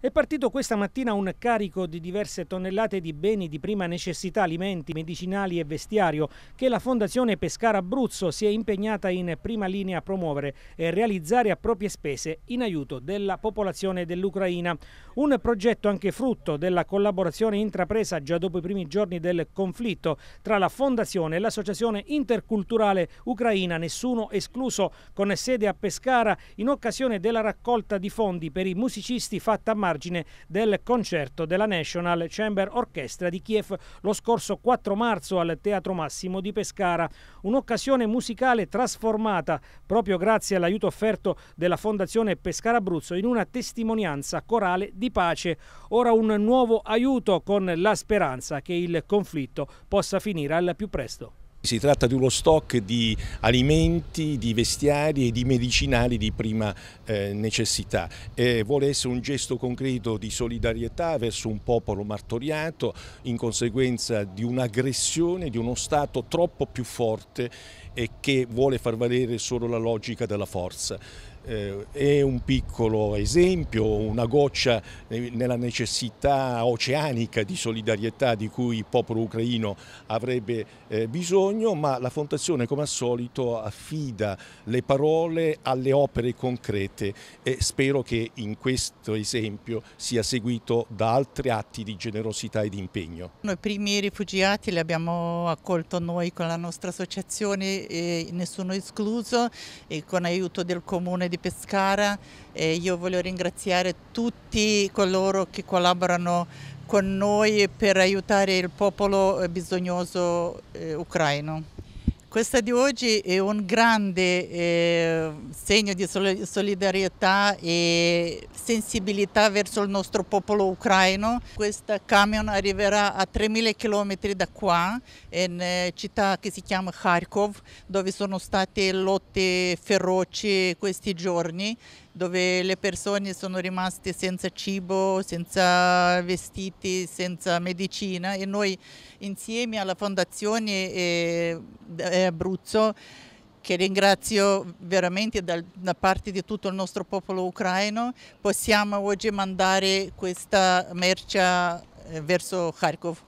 È partito questa mattina un carico di diverse tonnellate di beni di prima necessità, alimenti, medicinali e vestiario che la Fondazione Pescara Abruzzo si è impegnata in prima linea a promuovere e realizzare a proprie spese in aiuto della popolazione dell'Ucraina. Un progetto anche frutto della collaborazione intrapresa già dopo i primi giorni del conflitto tra la Fondazione e l'Associazione Interculturale Ucraina Nessuno Escluso con sede a Pescara in occasione della raccolta di fondi per i musicisti fatta a margine del concerto della National Chamber Orchestra di Kiev lo scorso 4 marzo al Teatro Massimo di Pescara. Un'occasione musicale trasformata proprio grazie all'aiuto offerto della Fondazione Pescara Abruzzo in una testimonianza corale di pace. Ora un nuovo aiuto con la speranza che il conflitto possa finire al più presto. Si tratta di uno stock di alimenti, di vestiari e di medicinali di prima eh, necessità. Eh, vuole essere un gesto concreto di solidarietà verso un popolo martoriato in conseguenza di un'aggressione di uno Stato troppo più forte e che vuole far valere solo la logica della forza. Eh, è un piccolo esempio, una goccia eh, nella necessità oceanica di solidarietà di cui il popolo ucraino avrebbe eh, bisogno, ma la Fondazione come al solito affida le parole alle opere concrete e spero che in questo esempio sia seguito da altri atti di generosità e di impegno. Noi primi rifugiati li abbiamo accolto noi con la nostra associazione, nessuno escluso, e con aiuto del comune Comune di Pescara e io voglio ringraziare tutti coloro che collaborano con noi per aiutare il popolo eh, bisognoso eh, ucraino. Questa di oggi è un grande eh, segno di solidarietà e sensibilità verso il nostro popolo ucraino. Questo camion arriverà a 3.000 km da qua, in eh, città che si chiama Kharkov, dove sono state lotte feroci questi giorni dove le persone sono rimaste senza cibo, senza vestiti, senza medicina e noi insieme alla fondazione eh, e Abruzzo che ringrazio veramente da, da, parte di tutto il nostro popolo ucraino, possiamo oggi mandare questa merce eh, verso Kharkov.